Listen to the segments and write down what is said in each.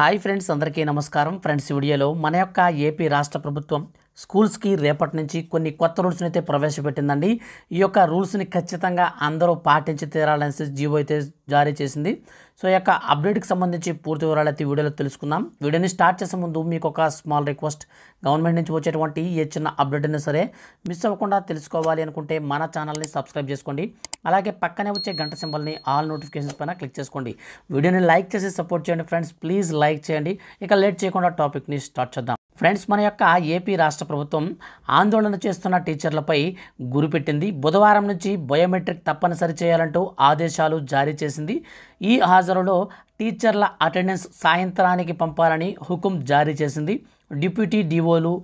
hi friends అందరికీ నమస్కారం friends వీడియోలో మన యొక్క ఏపీ రాష్ట్ర ప్రభుత్వం స్కూల్స్కి రేపటి నుంచి కొన్ని కొత్త రూల్స్ని అయితే ప్రవేశపెట్టిందండి ఈ యొక్క రూల్స్ని ఖచ్చితంగా అందరూ పాటించి తీరాలని జీవో అయితే జారీ చేసింది సో ఈ యొక్క అప్డేట్కి సంబంధించి పూర్తి వివరాలు అయితే వీడియోలో తెలుసుకుందాం వీడియోని స్టార్ట్ చేసే ముందు మీకు ఒక స్మాల్ రిక్వెస్ట్ గవర్నమెంట్ నుంచి వచ్చేటువంటి ఏ చిన్న అప్డేట్ అయినా సరే మిస్ అవ్వకుండా తెలుసుకోవాలి అనుకుంటే మన ఛానల్ని సబ్స్క్రైబ్ చేసుకోండి అలాగే పక్కనే వచ్చే గంట సింబల్ని ఆల్ నోటిఫికేషన్స్ పైన క్లిక్ చేసుకోండి వీడియోని లైక్ చేసి సపోర్ట్ చేయండి ఫ్రెండ్స్ ప్లీజ్ లైక్ చేయండి ఇక లేట్ చేయకుండా టాపిక్ని స్టార్ట్ చేద్దాం ఫ్రెండ్స్ మన యొక్క ఏపీ రాష్ట్ర ప్రభుత్వం ఆందోళన చేస్తున్న టీచర్లపై గురిపెట్టింది బుధవారం నుంచి బయోమెట్రిక్ తప్పనిసరి చేయాలంటూ ఆదేశాలు జారీ చేసింది ఈ హాజరులో టీచర్ల అటెండెన్స్ సాయంత్రానికి పంపాలని హుకుం జారీ చేసింది డిప్యూటీ డిఓలు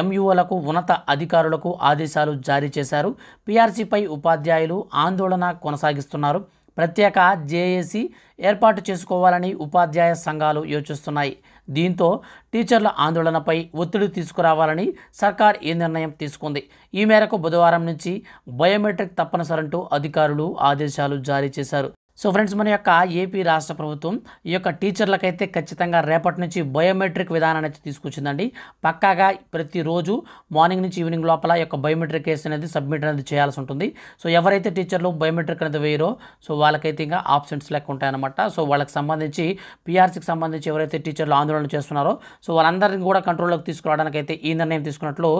ఎంయూఓలకు ఉన్నత అధికారులకు ఆదేశాలు జారీ చేశారు పిఆర్సీపై ఉపాధ్యాయులు ఆందోళన కొనసాగిస్తున్నారు ప్రత్యేక జేఏసీ ఏర్పాటు చేసుకోవాలని ఉపాధ్యాయ సంఘాలు యోచిస్తున్నాయి దీంతో టీచర్ల ఆందోళనపై ఒత్తిడి తీసుకురావాలని సర్కార్ ఈ నిర్ణయం తీసుకుంది ఈ మేరకు బుధవారం నుంచి బయోమెట్రిక్ తప్పనిసరంటూ అధికారులు ఆదేశాలు జారీ చేశారు సో ఫ్రెండ్స్ మన యొక్క ఏపీ రాష్ట్ర ప్రభుత్వం ఈ యొక్క టీచర్లకైతే ఖచ్చితంగా రేపటి నుంచి బయోమెట్రిక్ విధానాన్ని అయితే తీసుకొచ్చిందండి పక్కాగా ప్రతిరోజు మార్నింగ్ నుంచి ఈవినింగ్ లోపల యొక్క బయోమెట్రిక్ కేసు అనేది సబ్మిట్ అనేది చేయాల్సి ఉంటుంది సో ఎవరైతే టీచర్లు బయోమెట్రిక్ అనేది వేయరో సో వాళ్ళకైతే ఇంకా ఆప్షన్స్ లెక్క అనమాట సో వాళ్ళకి సంబంధించి పీఆర్సీకి సంబంధించి ఎవరైతే టీచర్లు ఆందోళన చేస్తున్నారో సో వాళ్ళందరినీ కూడా కంట్రోల్లోకి తీసుకురావడానికి అయితే ఈ నిర్ణయం తీసుకున్నట్లు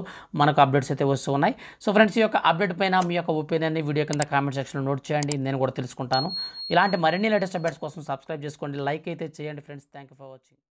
మనకు అప్డేట్స్ అయితే వస్తూ ఉన్నాయి సో ఫ్రెండ్స్ ఈ యొక్క అప్డేట్ పైన మీ యొక్క ఒపీనియన్ని వీడియో కింద కామెంట్ సెక్షన్లో నోట్ చేయండి నేను కూడా తెలుసుకుంటాను ఇలాంటి మరిన్ని లేటెస్ట్ అప్డేట్స్ కోసం సబ్స్క్రైబ్ చేసుకోండి లైక్ అయితే చేయండి ఫ్రెండ్స్ థ్యాంక్ ఫర్ వాచింగ్